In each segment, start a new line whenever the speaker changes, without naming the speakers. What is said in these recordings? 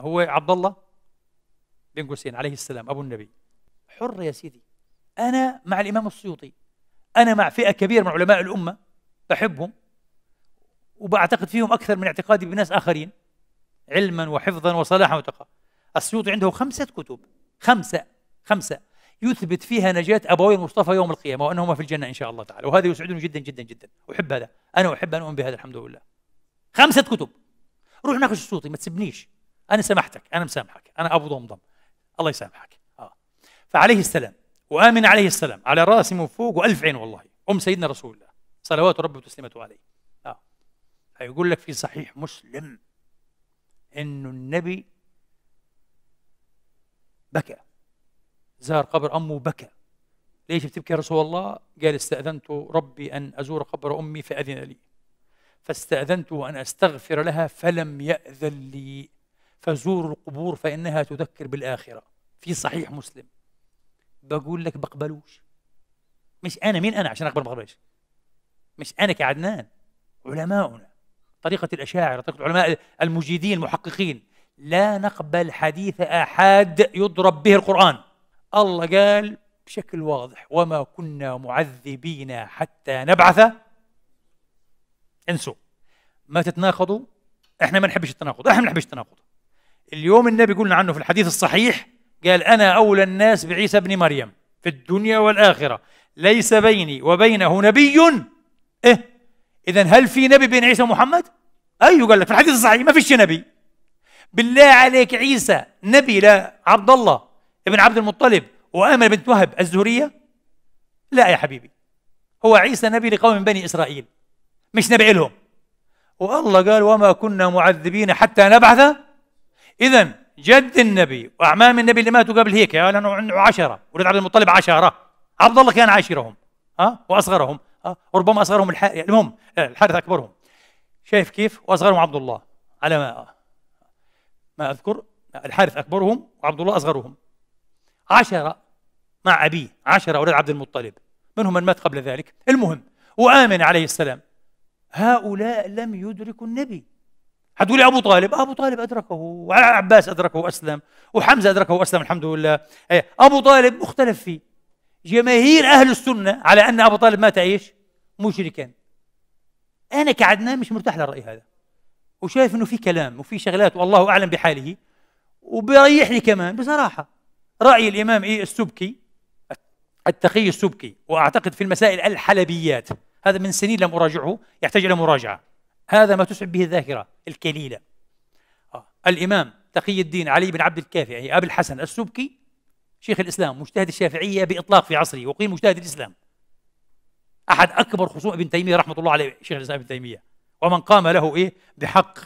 هو عبد الله بن قوسين عليه السلام ابو النبي حر يا سيدي انا مع الامام السيوطي انا مع فئه كبيره من علماء الامه بحبهم وبعتقد فيهم اكثر من اعتقادي بناس اخرين علما وحفظا وصلاحا وتقى السيوطي عنده خمسه كتب خمسه خمسه يثبت فيها نجاة أبوي المصطفى يوم القيامة وأنهما في الجنة إن شاء الله تعالى وهذا يسعدني جدا جدا جدا أحب هذا أنا أحب أن أؤمن بهذا الحمد لله خمسة كتب روح ناقش السيوطي ما تسبنيش انا سامحتك انا مسامحك انا ابو ضمضم الله يسامحك اه فعليه السلام وامن عليه السلام على راسي من فوق والف عين والله ام سيدنا رسول الله صلوات ربي وتسليمته عليه اه فيقول لك في صحيح مسلم انه النبي بكى زار قبر امه بكى ليش بتبكي يا رسول الله؟ قال استأذنت ربي أن أزور قبر أمي فأذن لي فاستأذنت أن أستغفر لها فلم يأذن لي فزوروا القبور فإنها تذكر بالآخرة في صحيح مسلم بقول لك بقبلوش مش أنا مين أنا عشان أقبل بقبلش مش أنا كعدنان علماؤنا طريقة الأشاعرة طريقة العلماء المجيدين المحققين لا نقبل حديث أحد يضرب به القرآن الله قال بشكل واضح وما كنا معذبين حتى نبعث انسوا ما تتناقضوا احنا ما نحبش التناقض احنا ما نحبش التناقض اليوم النبي قلنا عنه في الحديث الصحيح قال أنا أولى الناس بعيسى ابن مريم في الدنيا والآخرة ليس بيني وبينه نبي إيه إذا هل في نبي بين عيسى ومحمد؟ أيوه قال لك في الحديث الصحيح ما فيش نبي بالله عليك عيسى نبي لا عبد الله ابن عبد المطلب وآمن بنت وهب الزهرية لا يا حبيبي هو عيسى نبي لقوم من بني إسرائيل مش نبي لهم والله قال وما كنا معذبين حتى نبعث إذا جد النبي وأعمام النبي اللي ماتوا قبل هيك يعني عنده عشرة ولد عبد المطلب عشرة عبد الله كان عاشرهم أه؟ وأصغرهم أه؟ وربما أصغرهم الح... يعني المهم آه، الحارث أكبرهم شايف كيف وأصغرهم عبد الله على ما ما أذكر الحارث أكبرهم وعبد الله أصغرهم عشرة مع أبيه عشرة أولاد عبد المطلب منهم من مات قبل ذلك المهم وآمن عليه السلام هؤلاء لم يدركوا النبي حتقولي ابو طالب ابو طالب ادركه وعباس ادركه واسلم وحمزه ادركه واسلم الحمد لله إيه، ابو طالب مختلف فيه جماهير اهل السنه على ان ابو طالب مات ايش مشركا انا كعدنان مش مرتاح للراي هذا وشايف انه في كلام وفي شغلات والله اعلم بحاله وبيريحني كمان بصراحه راي الامام ايه السبكي التقي السبكي واعتقد في المسائل الحلبيات هذا من سنين لم اراجعه يحتاج الى مراجعه هذا ما تسعب به الذاكرة الكليلة آه. الإمام تقي الدين علي بن عبد الكافي أي يعني أبي الحسن السبكي شيخ الإسلام مجتهد الشافعية بإطلاق في عصره وقيل مجتهد الإسلام أحد أكبر خصوم ابن تيمية رحمة الله عليه شيخ الإسلام ابن تيمية ومن قام له إيه بحق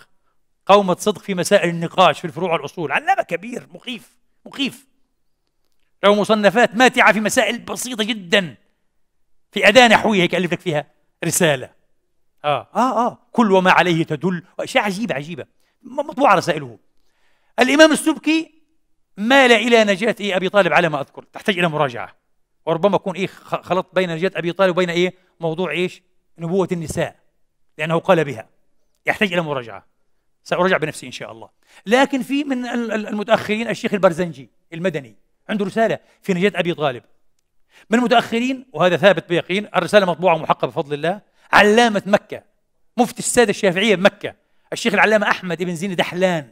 قومة صدق في مسائل النقاش في الفروع والأصول علامة كبير مخيف مخيف له مصنفات ماتعة في مسائل بسيطة جدا في أداة نحوية هيك ألف لك فيها رسالة اه اه اه كل وما عليه تدل اشياء عجيبه عجيبه مطبوعه رسائله الامام السبكي مال الى نجاه إيه ابي طالب على ما اذكر تحتاج الى مراجعه وربما اكون ايه خلطت بين نجاه ابي طالب وبين ايه موضوع ايش نبوه النساء لانه قال بها يحتاج الى مراجعه ساراجع بنفسي ان شاء الله لكن في من المتاخرين الشيخ البرزنجي المدني عنده رساله في نجاه ابي طالب من المتاخرين وهذا ثابت بيقين الرساله مطبوعه ومحققه بفضل الله علامة مكة مفتي السادة الشافعية بمكة الشيخ العلامة أحمد بن زين دحلان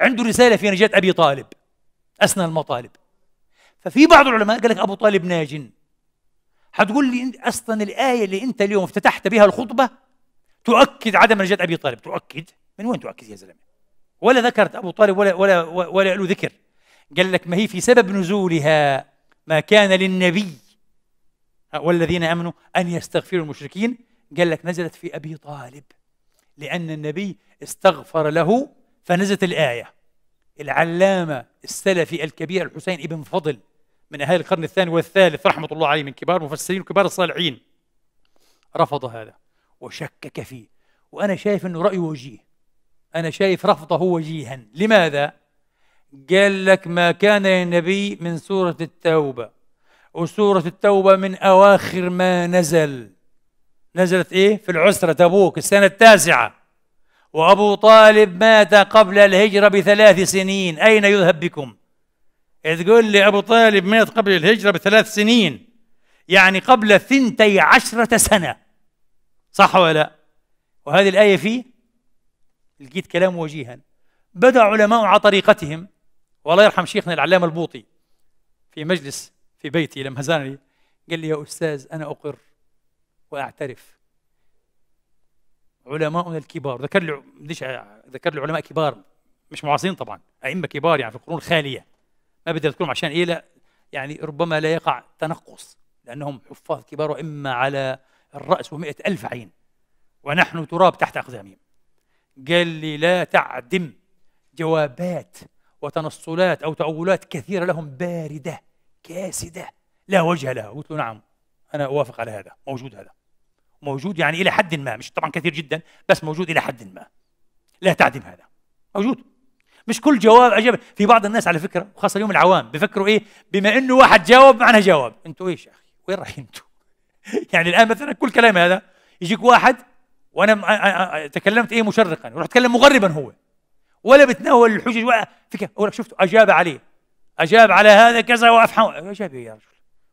عنده رسالة في نجاة أبي طالب أسنى المطالب ففي بعض العلماء قال لك أبو طالب ناج هتقول لي أصلا الآية اللي أنت اليوم افتتحت بها الخطبة تؤكد عدم نجاة أبي طالب تؤكد من وين تؤكد يا زلمة ولا ذكرت أبو طالب ولا ولا ولا له ذكر قال لك ما هي في سبب نزولها ما كان للنبي والذين امنوا ان يستغفروا المشركين قال لك نزلت في أبي طالب لأن النبي استغفر له فنزلت الآية العلامة السلفي الكبير الحسين ابن فضل من أهل القرن الثاني والثالث رحمة الله عليه من كبار المفسرين وكبار الصالحين رفض هذا وشكك فيه وأنا شايف أنه رأيه وجيه أنا شايف رفضه وجيها لماذا؟ قال لك ما كان النبي من سورة التوبة وسورة التوبة من أواخر ما نزل نزلت إيه في العسرة تبوك السنة التاسعة وأبو طالب مات قبل الهجرة بثلاث سنين أين يذهب بكم إذ تقول لي أبو طالب مات قبل الهجرة بثلاث سنين يعني قبل ثنتي عشرة سنة صح ولا لا وهذه الآية فيه لقيت كلام وجيها بدأ علماء على طريقتهم والله يرحم شيخنا العلامة البوطي في مجلس في بيتي لما زارني قال لي يا أستاذ أنا أقر واعترف علماؤنا الكبار ذكر لي ليش ذكر لي علماء كبار مش معاصرين طبعا ائمه كبار يعني في القرون الخاليه ما بدي اذكرهم عشان ايه لا يعني ربما لا يقع تنقص لانهم حفاظ كبار وإما على الراس ومئة الف عين ونحن تراب تحت اقدامهم قال لي لا تعدم جوابات وتنصلات او تأولات كثيره لهم بارده كاسده لا وجه لها قلت له نعم انا اوافق على هذا موجود هذا موجود يعني الى حد ما مش طبعا كثير جدا بس موجود الى حد ما لا تعدم هذا موجود مش كل جواب اجاب في بعض الناس على فكره وخاصه اليوم العوام بفكروا ايه بما انه واحد جاوب معنى جواب انتوا ايش يا اخي وين رايحين انتوا يعني الان مثلا كل كلام هذا يجيك واحد وانا تكلمت ايه مشرقا ورحت اتكلم مغربا هو ولا بتناول الحجج ولا فكره اقول لك شفت اجاب عليه اجاب على هذا كذا وافحم اجاب إيه يا رجل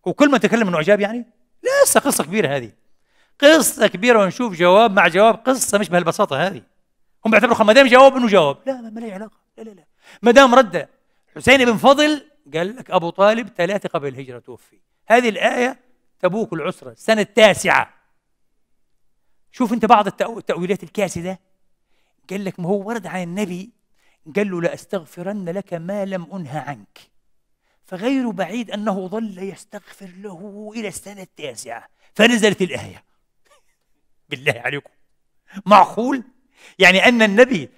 وكل ما تكلم انه اجاب يعني لا قصه كبيره هذه قصه كبيره ونشوف جواب مع جواب قصه مش بهالبساطه هذه هم بيعتبروا ما دام جواب انه جواب لا ما لي علاقه لا لا لا ما دام رد حسين بن فضل قال لك ابو طالب ثلاثه قبل الهجره توفي هذه الايه تبوك العسره السنه التاسعه شوف انت بعض التاويلات الكاسده قال لك ما هو ورد عن النبي قال له لاستغفرن لك ما لم أنهى عنك فغير بعيد انه ظل يستغفر له الى السنه التاسعه فنزلت الايه بالله عليكم معقول يعني أن النبي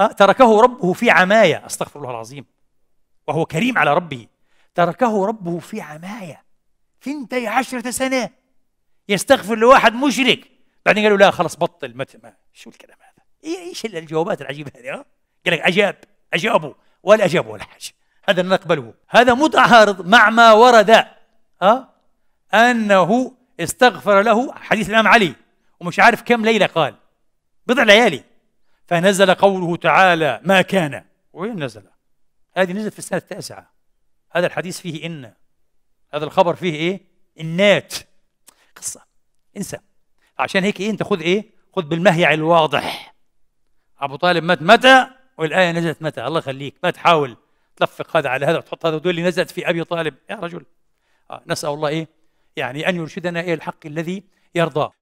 آه، تركه ربه في عماية أستغفر الله العظيم وهو كريم على ربه تركه ربه في عماية ثنتي عشرة سنة يستغفر لواحد مشرك بعدين قالوا لا خلاص بطل ما شو الكلام هذا إيه، ايش الجوابات العجيبة هذه ها آه؟ قال لك أجاب أجابوا ولا أجابوا ولا حاجة هذا نقبله هذا متعارض مع ما ورد ها آه؟ أنه استغفر له حديث الإمام علي ومش عارف كم ليلة قال بضع ليالي فنزل قوله تعالى ما كان وين نزل؟ هذه نزلت في السنة التاسعة هذا الحديث فيه إن هذا الخبر فيه إيه؟ إنات قصة انسى عشان هيك إيه أنت خذ إيه؟ خذ بالمهيع الواضح أبو طالب مات متى؟ والآية نزلت متى؟ الله يخليك ما تحاول تلفق هذا على هذا وتحط هذا وتقول لي نزلت في أبي طالب يا رجل آه، نسأل الله إيه؟ يعني أن يرشدنا إلى الحق الذي يرضى